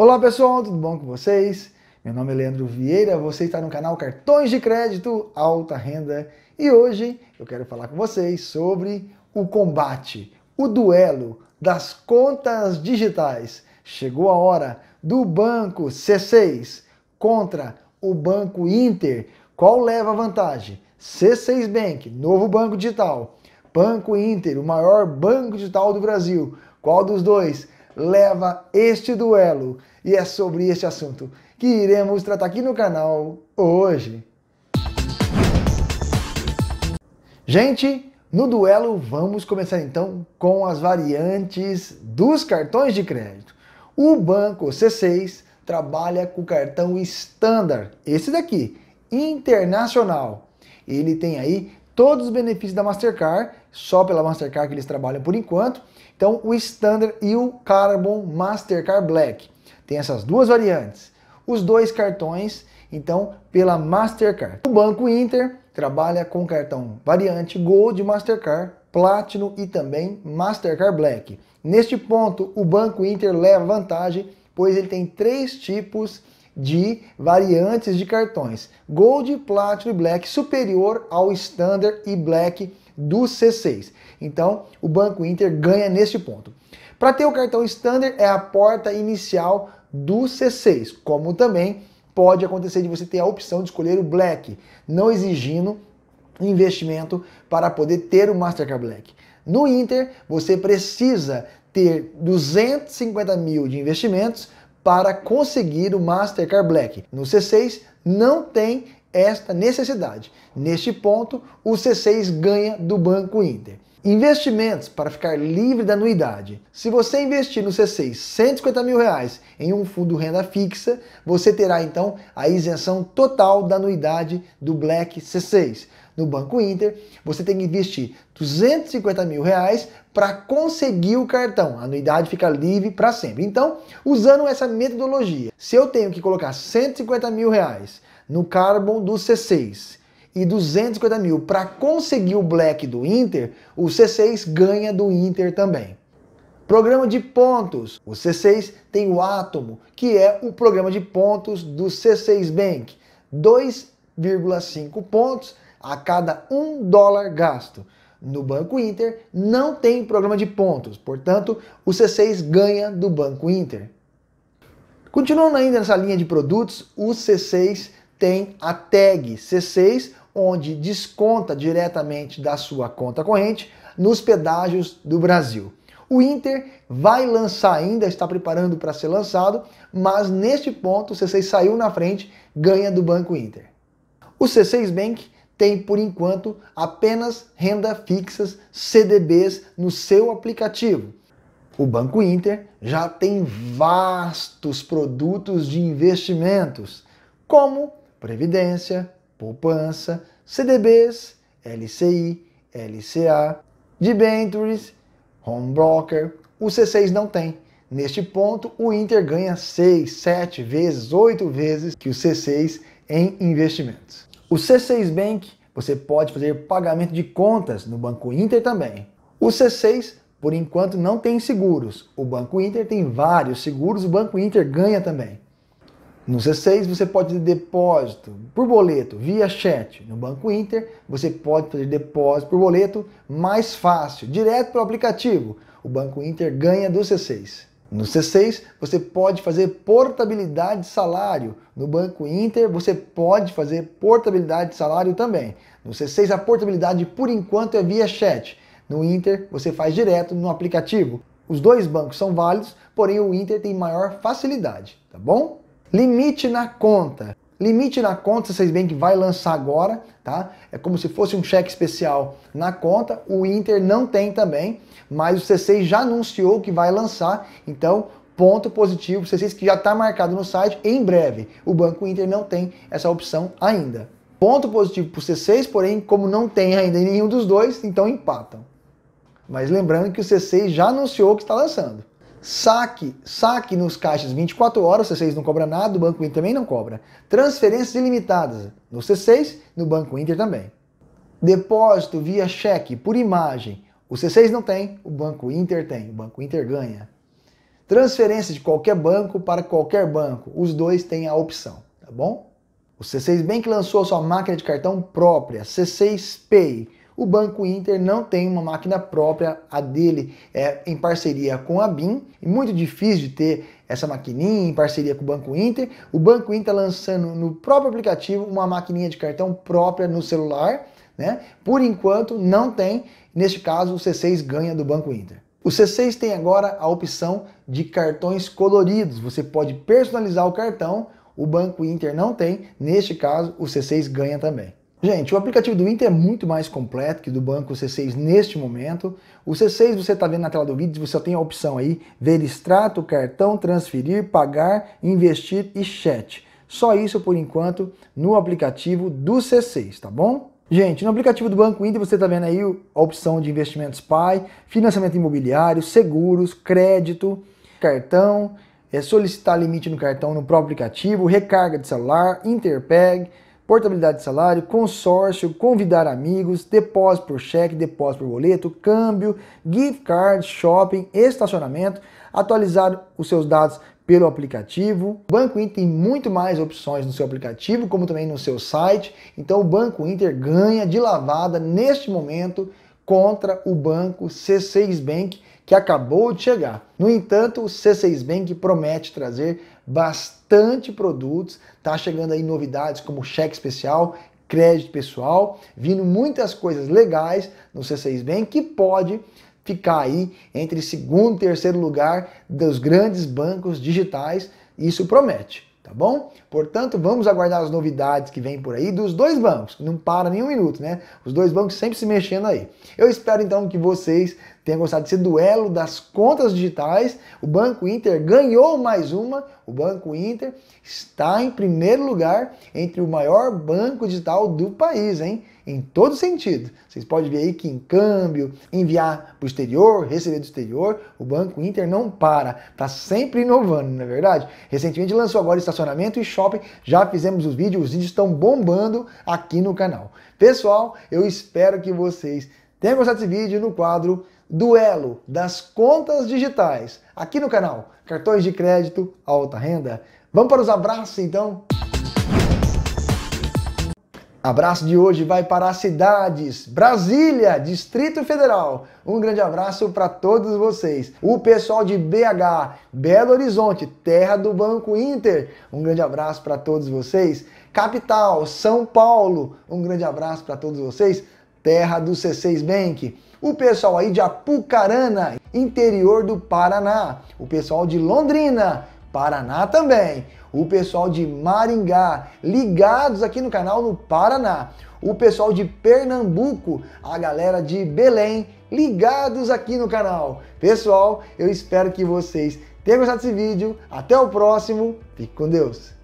Olá pessoal, tudo bom com vocês? Meu nome é Leandro Vieira, você está no canal Cartões de Crédito Alta Renda e hoje eu quero falar com vocês sobre o combate, o duelo das contas digitais. Chegou a hora do banco C6 contra o banco Inter. Qual leva vantagem? C6 Bank, novo banco digital. Banco Inter, o maior banco digital do Brasil. Qual dos dois leva este duelo. E é sobre este assunto que iremos tratar aqui no canal hoje. Gente, no duelo vamos começar então com as variantes dos cartões de crédito. O banco C6 trabalha com o cartão standard, esse daqui, internacional. Ele tem aí todos os benefícios da Mastercard, só pela Mastercard que eles trabalham por enquanto, então, o Standard e o Carbon Mastercard Black. Tem essas duas variantes. Os dois cartões, então, pela Mastercard. O Banco Inter trabalha com cartão variante Gold Mastercard, Platinum e também Mastercard Black. Neste ponto, o Banco Inter leva vantagem, pois ele tem três tipos de variantes de cartões: Gold, Platinum e Black, superior ao Standard e Black do C6. Então, o Banco Inter ganha neste ponto. Para ter o cartão Standard é a porta inicial do C6, como também pode acontecer de você ter a opção de escolher o Black, não exigindo investimento para poder ter o Mastercard Black. No Inter, você precisa ter 250 mil de investimentos para conseguir o Mastercard Black. No C6, não tem esta necessidade. Neste ponto, o C6 ganha do Banco Inter. Investimentos para ficar livre da anuidade. Se você investir no C6 150 mil reais em um fundo renda fixa, você terá então a isenção total da anuidade do Black C6. No Banco Inter, você tem que investir 250 mil reais para conseguir o cartão. A anuidade fica livre para sempre. Então, usando essa metodologia, se eu tenho que colocar 150 mil reais no Carbon do C6 e 250 mil para conseguir o Black do Inter, o C6 ganha do Inter também. Programa de pontos. O C6 tem o Átomo, que é o programa de pontos do C6 Bank. 2,5 pontos a cada um dólar gasto. No Banco Inter não tem programa de pontos, portanto, o C6 ganha do Banco Inter. Continuando ainda nessa linha de produtos, o C6 tem a tag C6, onde desconta diretamente da sua conta corrente nos pedágios do Brasil. O Inter vai lançar ainda, está preparando para ser lançado, mas neste ponto o C6 saiu na frente, ganha do Banco Inter. O C6 Bank tem por enquanto apenas renda fixas CDBs no seu aplicativo. O Banco Inter já tem vastos produtos de investimentos, como Previdência, Poupança, CDBs, LCI, LCA, debentures, home broker. O C6 não tem. Neste ponto, o Inter ganha 6, 7 vezes, 8 vezes que o C6 em investimentos. O C6 Bank, você pode fazer pagamento de contas no Banco Inter também. O C6, por enquanto, não tem seguros. O Banco Inter tem vários seguros, o Banco Inter ganha também. No C6 você pode fazer depósito por boleto via chat. No Banco Inter você pode fazer depósito por boleto mais fácil, direto para o aplicativo. O Banco Inter ganha do C6. No C6 você pode fazer portabilidade de salário. No Banco Inter você pode fazer portabilidade de salário também. No C6 a portabilidade por enquanto é via chat. No Inter você faz direto no aplicativo. Os dois bancos são válidos, porém o Inter tem maior facilidade, tá bom? Limite na conta. Limite na conta, vocês bem que vai lançar agora, tá? É como se fosse um cheque especial na conta. O Inter não tem também, mas o C6 já anunciou que vai lançar. Então, ponto positivo, C6 que já está marcado no site em breve. O Banco Inter não tem essa opção ainda. Ponto positivo para o C6, porém, como não tem ainda nenhum dos dois, então empatam. Mas lembrando que o C6 já anunciou que está lançando. Saque, saque nos caixas 24 horas, o C6 não cobra nada, o Banco Inter também não cobra. Transferências ilimitadas no C6, no Banco Inter também. Depósito via cheque por imagem, o C6 não tem, o Banco Inter tem, o Banco Inter ganha. Transferência de qualquer banco para qualquer banco, os dois têm a opção, tá bom? O C6 Bank lançou a sua máquina de cartão própria, C6 Pay o Banco Inter não tem uma máquina própria, a dele é em parceria com a BIM, e muito difícil de ter essa maquininha em parceria com o Banco Inter. O Banco Inter tá lançando no próprio aplicativo uma maquininha de cartão própria no celular, né? Por enquanto não tem, neste caso o C6 ganha do Banco Inter. O C6 tem agora a opção de cartões coloridos. Você pode personalizar o cartão, o Banco Inter não tem, neste caso o C6 ganha também. Gente, o aplicativo do Inter é muito mais completo que o do banco C6 neste momento. O C6 você está vendo na tela do vídeo, você tem a opção aí, ver extrato, cartão, transferir, pagar, investir e chat. Só isso por enquanto no aplicativo do C6, tá bom? Gente, no aplicativo do Banco Inter você está vendo aí a opção de investimentos PAI, financiamento imobiliário, seguros, crédito, cartão, é solicitar limite no cartão no próprio aplicativo, recarga de celular, Interpeg, portabilidade de salário, consórcio, convidar amigos, depósito por cheque, depósito por boleto, câmbio, gift card, shopping, estacionamento, atualizar os seus dados pelo aplicativo. O Banco Inter tem muito mais opções no seu aplicativo, como também no seu site. Então o Banco Inter ganha de lavada neste momento contra o banco C6 Bank, que acabou de chegar. No entanto, o C6 Bank promete trazer bastante produtos, tá chegando aí novidades como cheque especial, crédito pessoal, vindo muitas coisas legais no C6 Bank que pode ficar aí entre segundo e terceiro lugar dos grandes bancos digitais, isso promete, tá bom? Portanto, vamos aguardar as novidades que vem por aí dos dois bancos, não para nem um minuto, né? Os dois bancos sempre se mexendo aí. Eu espero então que vocês tenha gostado desse duelo das contas digitais. O Banco Inter ganhou mais uma. O Banco Inter está em primeiro lugar entre o maior banco digital do país, hein? Em todo sentido. Vocês podem ver aí que em câmbio, enviar para o exterior, receber do exterior, o Banco Inter não para. Está sempre inovando, não é verdade? Recentemente lançou agora estacionamento e shopping. Já fizemos os vídeos, os vídeos estão bombando aqui no canal. Pessoal, eu espero que vocês tenham gostado desse vídeo no quadro duelo das contas digitais aqui no canal Cartões de Crédito Alta Renda. Vamos para os abraços então? Abraço de hoje vai para as cidades, Brasília, Distrito Federal. Um grande abraço para todos vocês. O pessoal de BH, Belo Horizonte, terra do Banco Inter. Um grande abraço para todos vocês. Capital, São Paulo. Um grande abraço para todos vocês terra do C6 Bank. O pessoal aí de Apucarana, interior do Paraná. O pessoal de Londrina, Paraná também. O pessoal de Maringá, ligados aqui no canal no Paraná. O pessoal de Pernambuco, a galera de Belém, ligados aqui no canal. Pessoal, eu espero que vocês tenham gostado desse vídeo. Até o próximo. Fique com Deus.